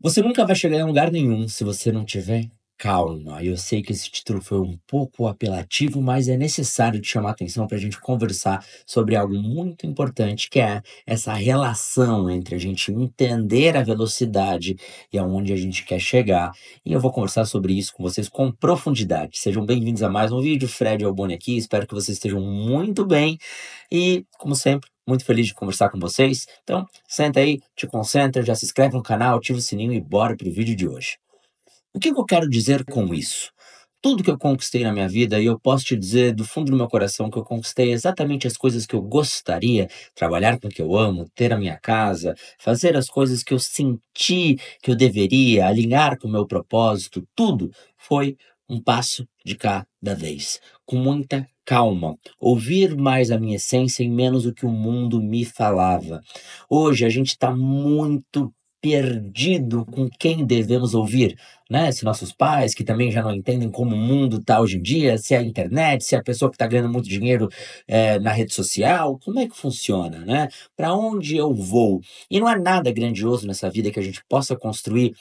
Você nunca vai chegar em lugar nenhum se você não tiver calma. Eu sei que esse título foi um pouco apelativo, mas é necessário te chamar a atenção para a gente conversar sobre algo muito importante, que é essa relação entre a gente entender a velocidade e aonde a gente quer chegar. E eu vou conversar sobre isso com vocês com profundidade. Sejam bem-vindos a mais um vídeo. Fred Alboni aqui, espero que vocês estejam muito bem. E, como sempre, muito feliz de conversar com vocês. Então, senta aí, te concentra, já se inscreve no canal, ativa o sininho e bora pro vídeo de hoje. O que, que eu quero dizer com isso? Tudo que eu conquistei na minha vida, e eu posso te dizer do fundo do meu coração que eu conquistei exatamente as coisas que eu gostaria, trabalhar com o que eu amo, ter a minha casa, fazer as coisas que eu senti que eu deveria, alinhar com o meu propósito, tudo foi um passo de cada vez, com muita calma, ouvir mais a minha essência e menos o que o mundo me falava. Hoje a gente está muito perdido com quem devemos ouvir, né? Se nossos pais, que também já não entendem como o mundo está hoje em dia, se é a internet, se é a pessoa que está ganhando muito dinheiro é, na rede social, como é que funciona, né? Para onde eu vou? E não há nada grandioso nessa vida que a gente possa construir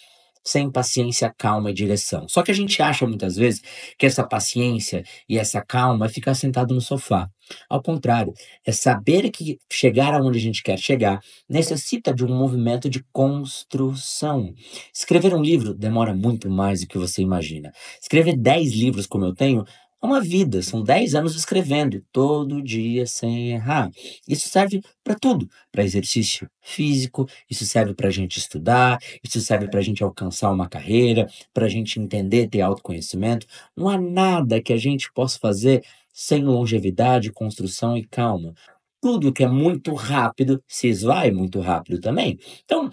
sem paciência, calma e direção. Só que a gente acha muitas vezes que essa paciência e essa calma é ficar sentado no sofá. Ao contrário, é saber que chegar aonde a gente quer chegar necessita de um movimento de construção. Escrever um livro demora muito mais do que você imagina. Escrever 10 livros, como eu tenho, é uma vida, são 10 anos escrevendo, todo dia sem errar. Isso serve para tudo, para exercício físico, isso serve para a gente estudar, isso serve para a gente alcançar uma carreira, para a gente entender, ter autoconhecimento. Não há nada que a gente possa fazer sem longevidade, construção e calma tudo que é muito rápido se esvai muito rápido também. Então,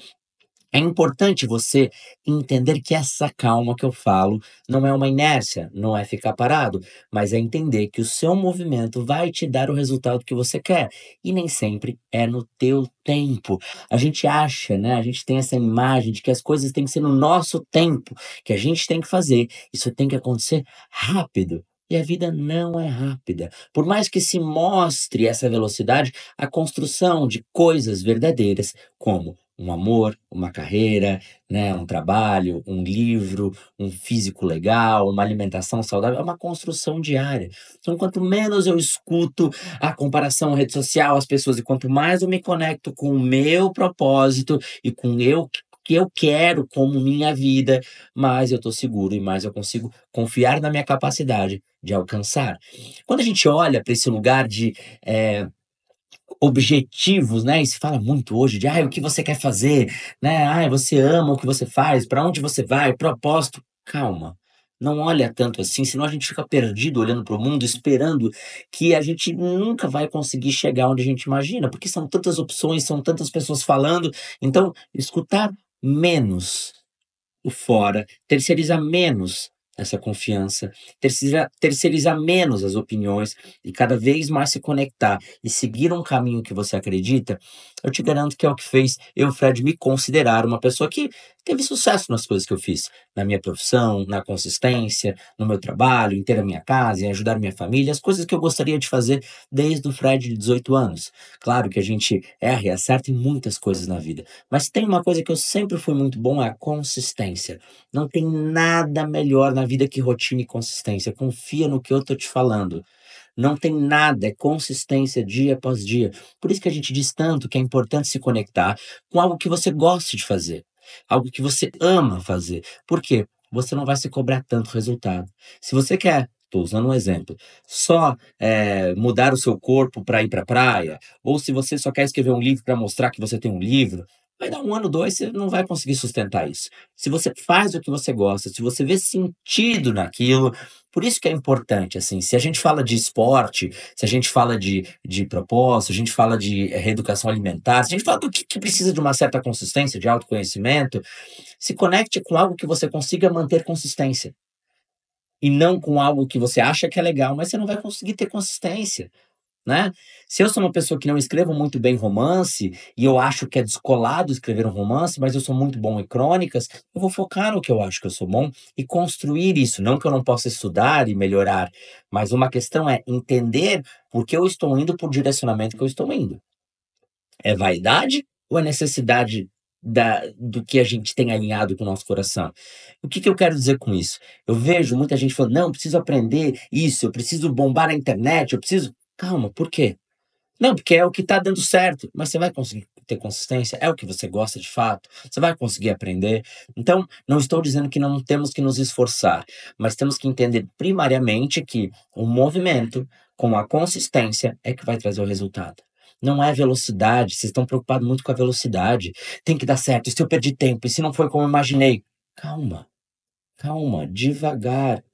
é importante você entender que essa calma que eu falo não é uma inércia, não é ficar parado, mas é entender que o seu movimento vai te dar o resultado que você quer e nem sempre é no teu tempo. A gente acha, né? A gente tem essa imagem de que as coisas têm que ser no nosso tempo, que a gente tem que fazer, isso tem que acontecer rápido. E a vida não é rápida. Por mais que se mostre essa velocidade, a construção de coisas verdadeiras, como um amor, uma carreira, né, um trabalho, um livro, um físico legal, uma alimentação saudável, é uma construção diária. Então, quanto menos eu escuto a comparação a rede social, as pessoas, e quanto mais eu me conecto com o meu propósito e com eu que eu quero como minha vida, mais eu estou seguro e mais eu consigo confiar na minha capacidade de alcançar. Quando a gente olha para esse lugar de é, objetivos, né? E se fala muito hoje de ah, o que você quer fazer, né? Ah, você ama o que você faz, para onde você vai, propósito. Calma. Não olha tanto assim, senão a gente fica perdido olhando para o mundo, esperando que a gente nunca vai conseguir chegar onde a gente imagina, porque são tantas opções, são tantas pessoas falando. Então, escutar menos o fora, terceirizar menos essa confiança, terceirizar, terceirizar menos as opiniões e cada vez mais se conectar e seguir um caminho que você acredita, eu te garanto que é o que fez eu, Fred, me considerar uma pessoa que teve sucesso nas coisas que eu fiz, na minha profissão, na consistência, no meu trabalho, em ter a minha casa, em ajudar minha família, as coisas que eu gostaria de fazer desde o Fred de 18 anos. Claro que a gente erra e acerta em muitas coisas na vida, mas tem uma coisa que eu sempre fui muito bom, é a consistência. Não tem nada melhor na vida que rotina e consistência. Confia no que eu tô te falando. Não tem nada, é consistência dia após dia. Por isso que a gente diz tanto que é importante se conectar com algo que você goste de fazer, algo que você ama fazer. Por quê? Você não vai se cobrar tanto resultado. Se você quer estou usando um exemplo, só é, mudar o seu corpo para ir para a praia, ou se você só quer escrever um livro para mostrar que você tem um livro, vai dar um ano, dois, você não vai conseguir sustentar isso. Se você faz o que você gosta, se você vê sentido naquilo, por isso que é importante, assim, se a gente fala de esporte, se a gente fala de, de propósito, se a gente fala de eh, reeducação alimentar, se a gente fala do que, que precisa de uma certa consistência, de autoconhecimento, se conecte com algo que você consiga manter consistência. E não com algo que você acha que é legal, mas você não vai conseguir ter consistência. Né? Se eu sou uma pessoa que não escrevo muito bem romance e eu acho que é descolado escrever um romance, mas eu sou muito bom em crônicas, eu vou focar no que eu acho que eu sou bom e construir isso. Não que eu não possa estudar e melhorar, mas uma questão é entender por que eu estou indo por direcionamento que eu estou indo. É vaidade ou é necessidade da, do que a gente tem alinhado com o nosso coração. O que, que, eu quero dizer com isso? Eu vejo muita gente falando, não, preciso aprender isso, eu preciso bombar a internet, eu preciso. Calma, por quê? Não, porque é o que está dando certo, mas você vai conseguir ter consistência, é o que você gosta de fato, você vai conseguir aprender. Então, não estou dizendo que não temos que nos esforçar, mas temos que entender primariamente que o movimento com a consistência é que vai trazer o resultado. Não é velocidade, vocês estão preocupados muito com a velocidade. Tem que dar certo, e se eu perdi tempo, e se não foi como eu imaginei? Calma, calma, devagar,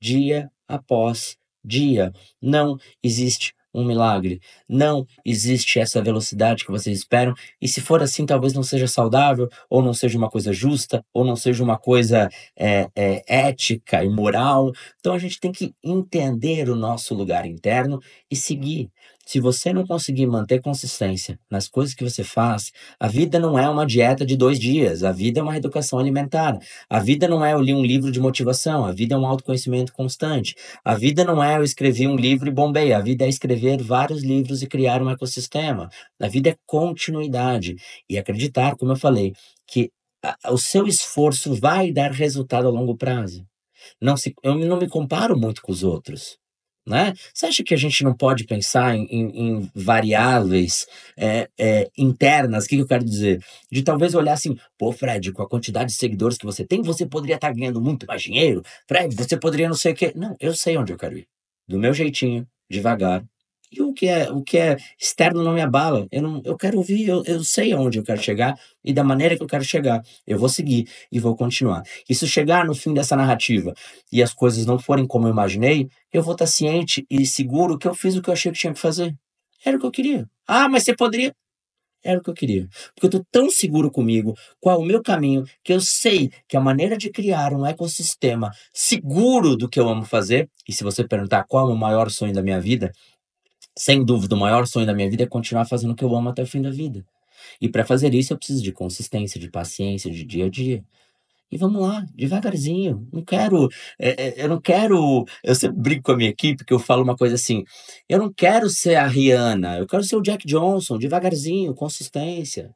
dia após dia. Não existe um milagre. Não existe essa velocidade que vocês esperam, e se for assim, talvez não seja saudável, ou não seja uma coisa justa, ou não seja uma coisa é, é, ética e moral. Então a gente tem que entender o nosso lugar interno e seguir. Se você não conseguir manter consistência nas coisas que você faz, a vida não é uma dieta de dois dias, a vida é uma reeducação alimentar, a vida não é eu li um livro de motivação, a vida é um autoconhecimento constante, a vida não é eu escrever um livro e bombei, a vida é escrever vários livros e criar um ecossistema, a vida é continuidade e acreditar, como eu falei, que o seu esforço vai dar resultado a longo prazo. Não se, eu não me comparo muito com os outros. Né? Você acha que a gente não pode pensar em, em, em variáveis é, é, internas? O que eu quero dizer? De talvez olhar assim, pô, Fred, com a quantidade de seguidores que você tem, você poderia estar tá ganhando muito mais dinheiro. Fred, você poderia não sei o quê. Não, eu sei onde eu quero ir. Do meu jeitinho, devagar, e o que é, o que é externo não me abala. Eu, não, eu quero ouvir, eu, eu sei aonde eu quero chegar e da maneira que eu quero chegar. Eu vou seguir e vou continuar. E se chegar no fim dessa narrativa e as coisas não forem como eu imaginei, eu vou estar ciente e seguro que eu fiz o que eu achei que tinha que fazer. Era o que eu queria. Ah, mas você poderia. Era o que eu queria. Porque eu estou tão seguro comigo, qual é o meu caminho, que eu sei que a maneira de criar um ecossistema seguro do que eu amo fazer, e se você perguntar qual é o maior sonho da minha vida, sem dúvida, o maior sonho da minha vida é continuar fazendo o que eu amo até o fim da vida. E para fazer isso, eu preciso de consistência, de paciência, de dia a dia. E vamos lá, devagarzinho. Não quero, é, é, eu não quero. Eu sempre brinco com a minha equipe que eu falo uma coisa assim: eu não quero ser a Rihanna, eu quero ser o Jack Johnson, devagarzinho, consistência.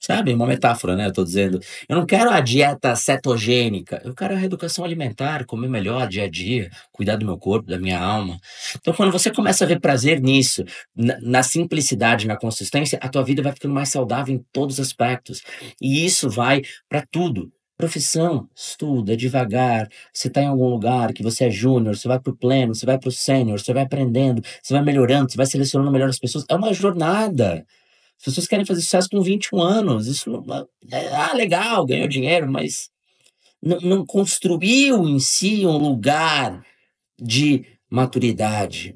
Sabe? É uma metáfora, né? Eu tô dizendo. Eu não quero a dieta cetogênica. Eu quero a reeducação alimentar, comer melhor dia a dia, cuidar do meu corpo, da minha alma. Então, quando você começa a ver prazer nisso, na, na simplicidade, na consistência, a tua vida vai ficando mais saudável em todos os aspectos. E isso vai para tudo profissão, estuda devagar. Você está em algum lugar que você é júnior, você vai para o pleno, você vai para o sênior, você vai aprendendo, você vai melhorando, você vai selecionando melhor as pessoas. É uma jornada. As pessoas querem fazer sucesso com 21 anos. Isso é ah, legal, ganhou dinheiro, mas não, não construiu em si um lugar de maturidade.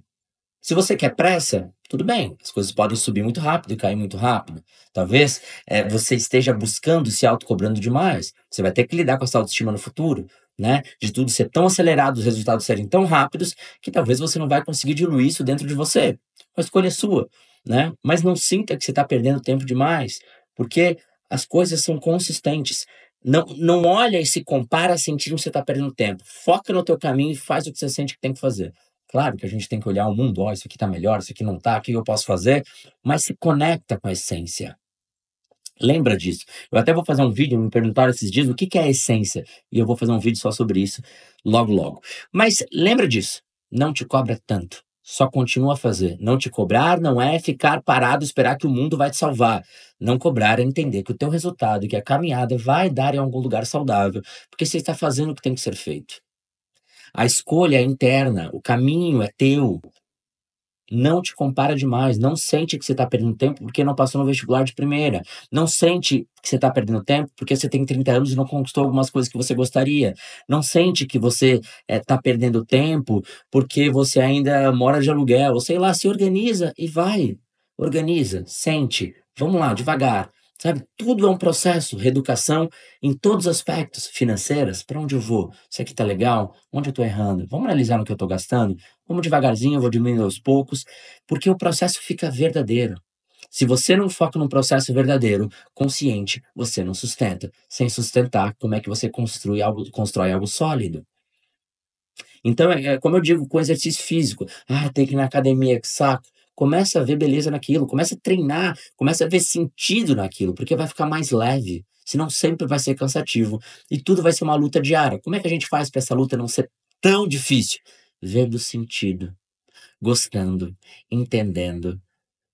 Se você quer pressa, tudo bem, as coisas podem subir muito rápido e cair muito rápido. Talvez é, você esteja buscando se autocobrando demais. Você vai ter que lidar com essa autoestima no futuro, né? De tudo ser tão acelerado, os resultados serem tão rápidos, que talvez você não vai conseguir diluir isso dentro de você. Uma escolha é sua né? Mas não sinta que você está perdendo tempo demais, porque as coisas são consistentes. Não, não olha e se compara sentindo que você está perdendo tempo. Foca no teu caminho e faz o que você sente que tem que fazer. Claro que a gente tem que olhar o mundo, ó, oh, isso aqui está melhor, isso aqui não está, o que eu posso fazer? Mas se conecta com a essência. Lembra disso. Eu até vou fazer um vídeo, me perguntaram esses dias o que, que é a essência. E eu vou fazer um vídeo só sobre isso logo, logo. Mas lembra disso. Não te cobra tanto só continua a fazer. Não te cobrar não é ficar parado esperar que o mundo vai te salvar. Não cobrar é entender que o teu resultado, que a caminhada vai dar em algum lugar saudável, porque você está fazendo o que tem que ser feito. A escolha é interna, o caminho é teu. Não te compara demais, não sente que você está perdendo tempo porque não passou no vestibular de primeira. Não sente que você está perdendo tempo porque você tem 30 anos e não conquistou algumas coisas que você gostaria. Não sente que você está eh, é, perdendo tempo porque você ainda mora de aluguel. Sei lá, se organiza e vai. Organiza, sente. Vamos lá, devagar. Sabe? Tudo é um processo, reeducação em todos os aspectos, financeiras, para onde eu vou? Isso aqui tá legal? Onde eu estou errando? Vamos analisar no que eu estou gastando? Vamos devagarzinho, eu vou diminuindo aos poucos, porque o processo fica verdadeiro. Se você não foca num processo verdadeiro, consciente, você não sustenta. Sem sustentar, como é que você algo, constrói algo sólido? Então, é, é, como eu digo, com exercício físico. Ah, tem que ir na academia, que saco começa a ver beleza naquilo, começa a treinar, começa a ver sentido naquilo, porque vai ficar mais leve. Senão sempre vai ser cansativo e tudo vai ser uma luta diária. Como é que a gente faz para essa luta não ser tão difícil? Vendo sentido, gostando, entendendo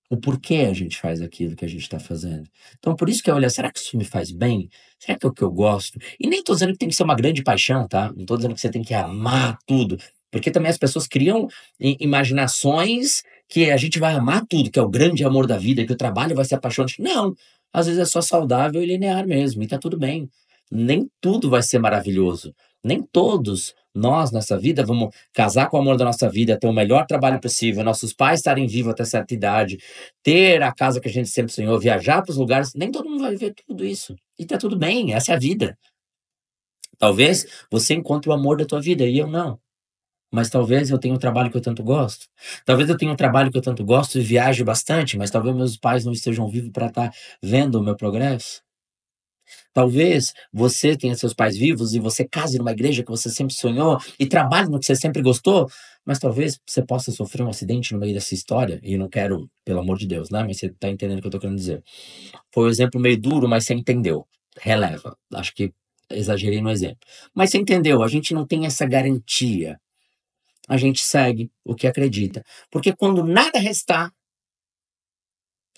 o porquê a gente faz aquilo que a gente está fazendo. Então, por isso que eu olho, será que isso me faz bem? Será que é o que eu gosto? E nem estou dizendo que tem que ser uma grande paixão, tá? Não estou dizendo que você tem que amar tudo. Porque também as pessoas criam imaginações que a gente vai amar tudo, que é o grande amor da vida, que o trabalho vai ser apaixonante. Não, às vezes é só saudável e linear mesmo, e tá tudo bem. Nem tudo vai ser maravilhoso. Nem todos nós, nossa vida, vamos casar com o amor da nossa vida, ter o melhor trabalho possível, nossos pais estarem vivos até certa idade, ter a casa que a gente sempre sonhou, viajar para os lugares. Nem todo mundo vai viver tudo isso. E tá tudo bem, essa é a vida. Talvez você encontre o amor da tua vida e eu não mas talvez eu tenha um trabalho que eu tanto gosto. Talvez eu tenha um trabalho que eu tanto gosto e viaje bastante, mas talvez meus pais não estejam vivos para estar tá vendo o meu progresso. Talvez você tenha seus pais vivos e você case numa igreja que você sempre sonhou e trabalhe no que você sempre gostou, mas talvez você possa sofrer um acidente no meio dessa história. E não quero, pelo amor de Deus, né? Mas você está entendendo o que eu estou querendo dizer. Foi um exemplo meio duro, mas você entendeu. Releva. Acho que exagerei no exemplo. Mas você entendeu, a gente não tem essa garantia a gente segue o que acredita. Porque quando nada restar,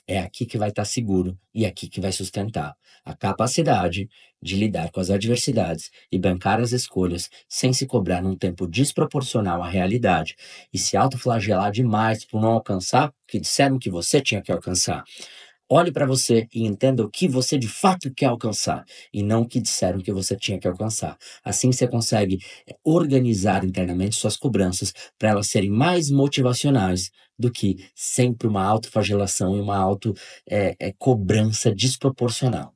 é aqui que vai estar seguro e é aqui que vai sustentar a capacidade de lidar com as adversidades e bancar as escolhas sem se cobrar num tempo desproporcional à realidade e se autoflagelar demais por não alcançar o que disseram que você tinha que alcançar. Olhe para você e entenda o que você de fato quer alcançar e não o que disseram que você tinha que alcançar. Assim você consegue eh, organizar internamente suas cobranças para elas serem mais motivacionais do que sempre uma autofagelação e uma auto é, é, cobrança desproporcional.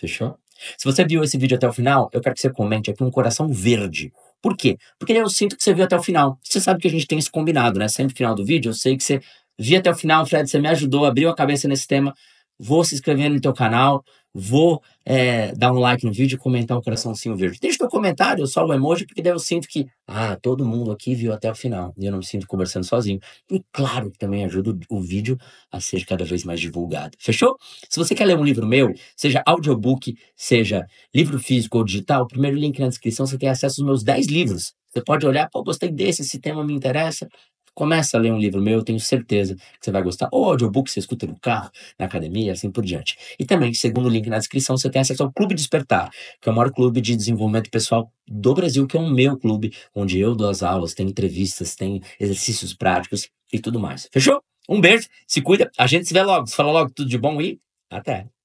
Fechou? Se você viu esse vídeo até o final, eu quero que você comente aqui um coração verde. Por quê? Porque eu sinto que você viu até o final. Você sabe que a gente tem esse combinado, né? Sempre no final do vídeo eu sei que você vi até o final, Fred, você me ajudou, abriu a cabeça nesse tema. Vou se inscrever no teu canal, vou é, dar um like no vídeo e comentar um coraçãozinho verde. Deixa teu comentário, só o emoji, porque daí eu sinto que, ah, todo mundo aqui viu até o final e eu não me sinto conversando sozinho. E claro que também ajuda o vídeo a ser cada vez mais divulgado. Fechou? Se você quer ler um livro meu, seja audiobook, seja livro físico ou digital, o primeiro link na descrição você tem acesso aos meus 10 livros. Você pode olhar, pô, gostei desse, esse tema me interessa, Começa a ler um livro meu, eu tenho certeza que você vai gostar. Ou audiobook, você escuta no carro, na academia, assim por diante. E também, segundo o link na descrição, você tem acesso ao Clube Despertar, que é o maior clube de desenvolvimento pessoal do Brasil, que é o meu clube, onde eu dou as aulas, tem entrevistas, tem exercícios práticos e tudo mais. Fechou? Um beijo, se cuida, a gente se vê logo, se fala logo, tudo de bom e até!